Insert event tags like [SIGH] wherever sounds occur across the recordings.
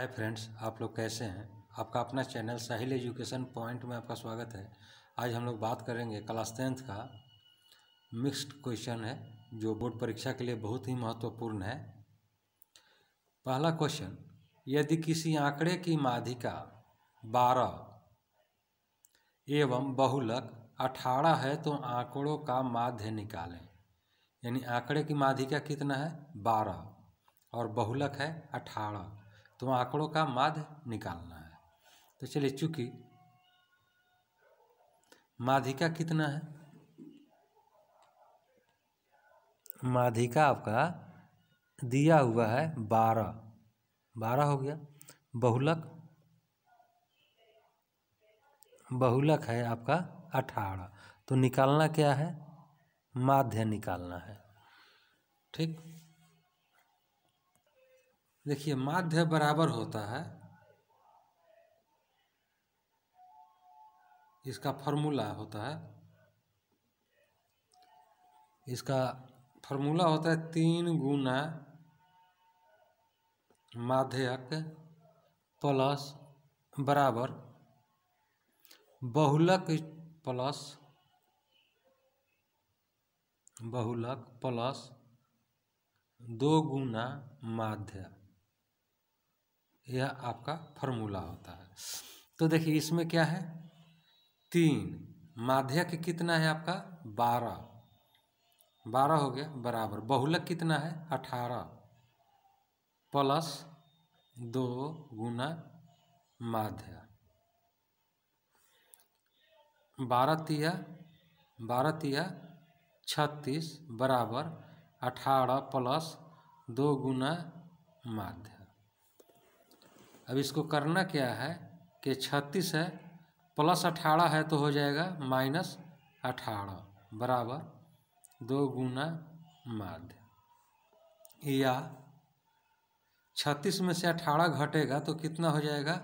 hi friends आप लोग कैसे हैं आपका अपना चैनल साहिल एजुकेशन पॉइंट में आपका स्वागत है आज हम लोग बात करेंगे क्लास टेंथ का मिक्स्ड क्वेश्चन है जो बोर्ड परीक्षा के लिए बहुत ही महत्वपूर्ण है पहला क्वेश्चन यदि किसी आंकड़े की माधिका बारह एवं बहुलक अठारह है तो आंकड़ों का माध्य निकालें यानी आंकड़े की माधिका कितना है बारह और बहुलक है अठारह तो आंकड़ों का माध्य निकालना है तो चलिए चूंकि माधिका कितना है माधिका आपका दिया हुआ है बारह बारह हो गया बहुलक बहुलक है आपका अठारह तो निकालना क्या है माध्य निकालना है ठीक देखिए माध्य बराबर होता है इसका फॉर्मूला होता है इसका फॉर्मूला होता है तीन गुना माध्यक प्लस बराबर बहुलक प्लस बहुलक प्लस दो गुना माध्यक यह आपका फॉर्मूला होता है तो देखिए इसमें क्या है तीन माध्यक कितना है आपका बारह बारह हो गया बराबर बहुलक कितना है अठारह प्लस दो गुना माध्य बारह तिया बारह तिया छत्तीस बराबर अठारह प्लस दो गुना माध्य अब इसको करना क्या है कि छत्तीस है प्लस अठारह है तो हो जाएगा माइनस अठारह बराबर दो गुना माध्य या छत्तीस में से अठारह घटेगा तो कितना हो जाएगा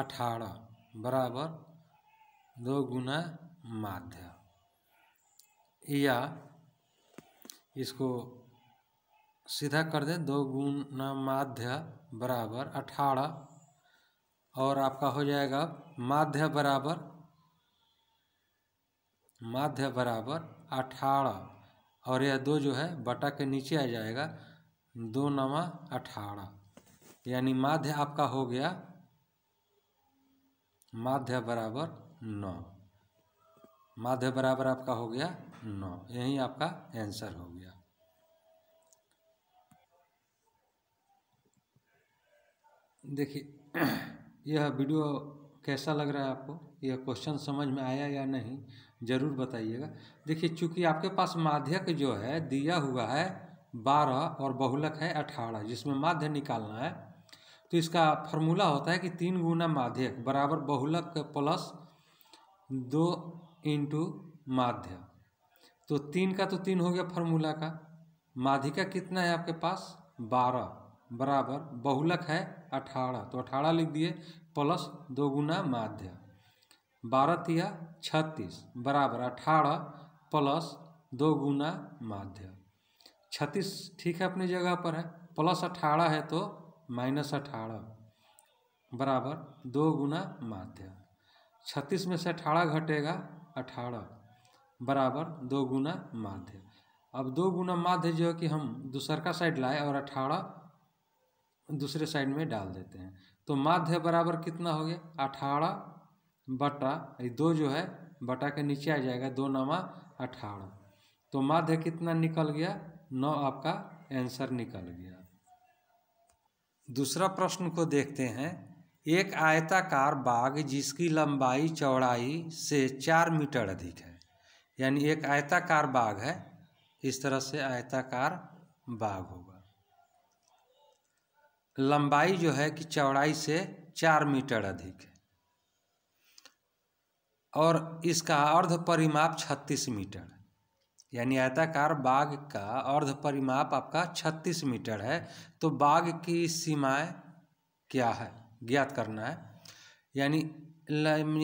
अठारह बराबर दो गुना माध्य या इसको सीधा कर दें दो गुना माध्य बराबर अठारह और आपका हो जाएगा माध्य बराबर माध्य बराबर अठारह और यह दो जो है बटा के नीचे आ जाएगा दो नवा अठारह यानी माध्य आपका हो गया माध्य बराबर नौ माध्य बराबर आपका हो गया नौ यही आपका आंसर हो गया देखिए [CLEARS THROAT] यह वीडियो कैसा लग रहा है आपको यह क्वेश्चन समझ में आया या नहीं ज़रूर बताइएगा देखिए चूंकि आपके पास माध्यक जो है दिया हुआ है बारह और बहुलक है अठारह जिसमें माध्य निकालना है तो इसका फॉर्मूला होता है कि तीन गुना माध्यक बराबर बहुलक प्लस दो इंटू माध्य तो तीन का तो तीन हो गया फॉर्मूला का माध्यिका कितना है आपके पास बारह बराबर बहुलक है अठारह तो अठारह लिख दिए प्लस दो गुना माध्य बारह तिया छत्तीस बराबर अठारह प्लस दो गुना माध्य छत्तीस ठीक है अपनी जगह पर है प्लस अठारह है तो माइनस अठारह बराबर दो गुना माध्य छत्तीस में से अठारह घटेगा अठारह बराबर दो गुना माध्य अब दो गुना माध्य जो है कि हम दूसर का साइड लाए और अठारह दूसरे साइड में डाल देते हैं तो माध्य बराबर कितना हो गया अठारह बटा दो जो है बटा के नीचे आ जाएगा दो नामा अठारह तो माध्य कितना निकल गया नौ आपका आंसर निकल गया दूसरा प्रश्न को देखते हैं एक आयताकार बाघ जिसकी लंबाई चौड़ाई से चार मीटर अधिक है यानी एक आयताकार बाघ है इस तरह से आयताकार बाघ होगा लंबाई जो है कि चौड़ाई से चार मीटर अधिक है और इसका अर्ध परिमाप छत्तीस मीटर यानी आयताकार बाघ का अर्ध परिमाप आपका छत्तीस मीटर है तो बाघ की सीमाएं क्या है ज्ञात करना है यानी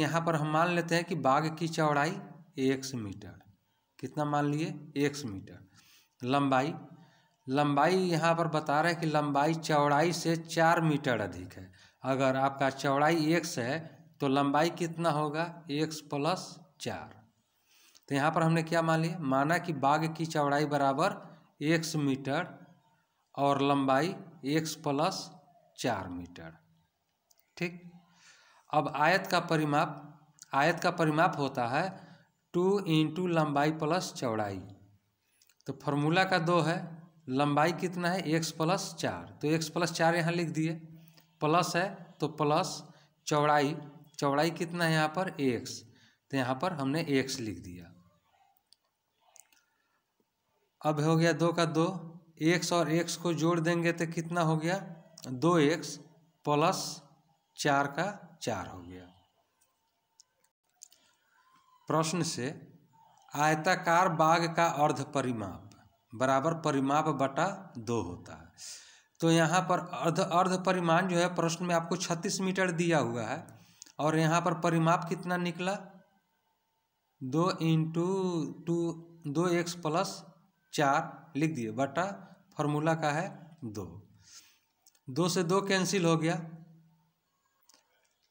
यहाँ पर हम मान लेते हैं कि बाघ की चौड़ाई एक मीटर कितना मान लिए एक मीटर लंबाई लंबाई यहाँ पर बता रहे हैं कि लंबाई चौड़ाई से चार मीटर अधिक है अगर आपका चौड़ाई एक्स है तो लंबाई कितना होगा एक प्लस चार तो यहाँ पर हमने क्या मान लिया माना कि बाघ की चौड़ाई बराबर एक मीटर और लंबाई एक प्लस चार मीटर ठीक अब आयत का परिमाप आयत का परिमाप होता है टू इंटू लंबाई प्लस चौड़ाई तो फॉर्मूला का दो है लंबाई कितना है एक्स प्लस चार तो एक्स प्लस चार यहाँ लिख दिए प्लस है तो प्लस चौड़ाई चौड़ाई कितना है यहाँ पर एक्स तो यहाँ पर हमने एक्स लिख दिया अब हो गया दो का दो एक्स और एक्स को जोड़ देंगे तो कितना हो गया दो एक्स प्लस चार का चार हो गया प्रश्न से आयताकार बाघ का अर्ध परिमाप बराबर परिमाप बटा दो होता है तो यहाँ पर अर्ध अर्ध परिमाण जो है प्रश्न में आपको छत्तीस मीटर दिया हुआ है और यहाँ पर परिमाप कितना निकला दो इंटू टू दो एक्स प्लस चार लिख दिए बटा फॉर्मूला का है दो दो से दो कैंसिल हो गया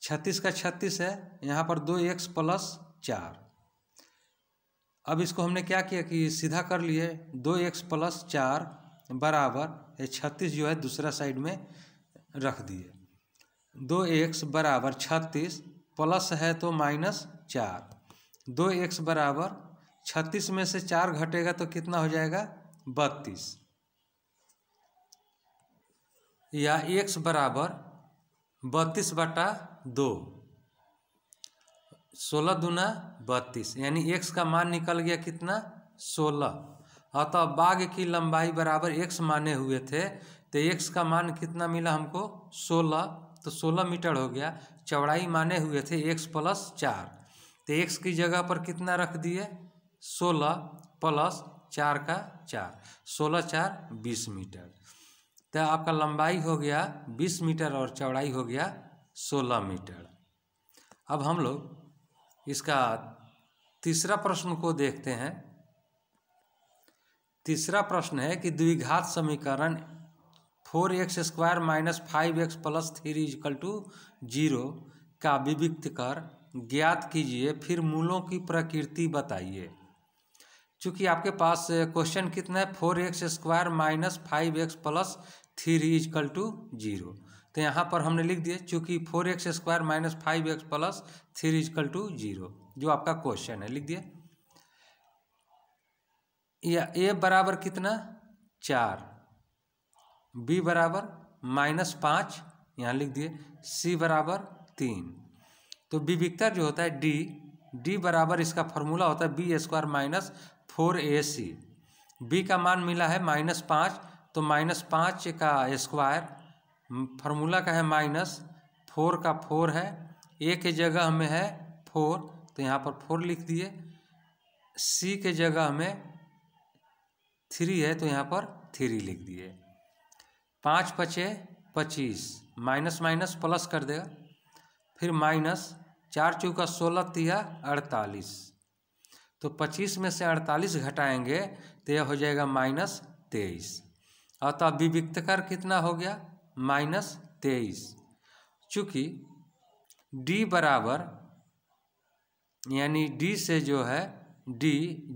छत्तीस का छत्तीस है यहाँ पर दो एक्स प्लस चार अब इसको हमने क्या किया कि सीधा कर लिए दो एक्स प्लस चार बराबर ये छत्तीस जो है दूसरा साइड में रख दिए दो एक्स बराबर छत्तीस प्लस है तो माइनस चार दो एक्स बराबर छत्तीस में से चार घटेगा तो कितना हो जाएगा बत्तीस या एक्स बराबर बत्तीस बटा दो सोलह दुना बत्तीस यानी एक्स का मान निकल गया कितना सोलह हाँ, तो अतः बाघ की लंबाई बराबर एक्स माने हुए थे तो एक्स का मान कितना मिला हमको सोलह तो सोलह मीटर हो गया चौड़ाई माने हुए थे एक्स प्लस चार तो एक्स की जगह पर कितना रख दिए सोलह प्लस चार का चार सोलह चार बीस मीटर तो आपका लंबाई हो गया बीस मीटर और चौड़ाई हो गया सोलह मीटर अब हम लोग इसका तीसरा प्रश्न को देखते हैं तीसरा प्रश्न है कि द्विघात समीकरण four X square minus five X plus three is equal to zero का विविक्त कर ज्ञात कीजिए फिर मूलों की प्रकृति बताइए चूँकि आपके पास क्वेश्चन कितना है four X square minus five X plus three is equal to zero तो यहाँ पर हमने लिख दिया चूँकि four X square minus five X plus three is equal to zero जो आपका क्वेश्चन है लिख दिया या ए बराबर कितना चार बी बराबर माइनस पाँच यहाँ लिख दिए सी बराबर तीन तो विक्टर जो होता है डी डी बराबर इसका फॉर्मूला होता है B square minus four A C B का मान मिला है माइनस पाँच तो माइनस पाँच का स्क्वायर फार्मूला का है माइनस फोर का फोर है ए के जगह में है फोर तो यहाँ पर फोर लिख दिए सी के जगह में थ्री है तो यहाँ पर थ्री लिख दिए पाँच पचे पच्चीस माइनस माइनस प्लस कर देगा फिर माइनस चार चौका सोलह तिया अड़तालीस तो पच्चीस में से अड़तालीस घटाएंगे तो यह हो जाएगा माइनस तेईस अतः विविक्तकर कितना हो गया माइनस तेईस चूँकि डी बराबर यानी डी से जो है डी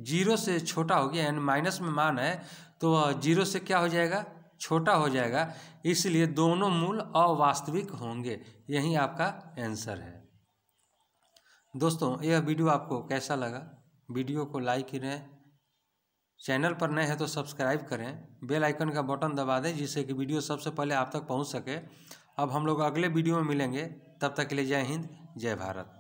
जीरो से छोटा हो गया यानी माइनस में मान है तो जीरो से क्या हो जाएगा छोटा हो जाएगा इसलिए दोनों मूल अवास्तविक होंगे यही आपका आंसर है दोस्तों यह वीडियो आपको कैसा लगा वीडियो को लाइक करें चैनल पर नए हैं तो सब्सक्राइब करें बेल आइकन का बटन दबा दें जिससे कि वीडियो सबसे पहले आप तक पहुंच सके अब हम लोग अगले वीडियो में मिलेंगे तब तक के लिए जय हिंद जय भारत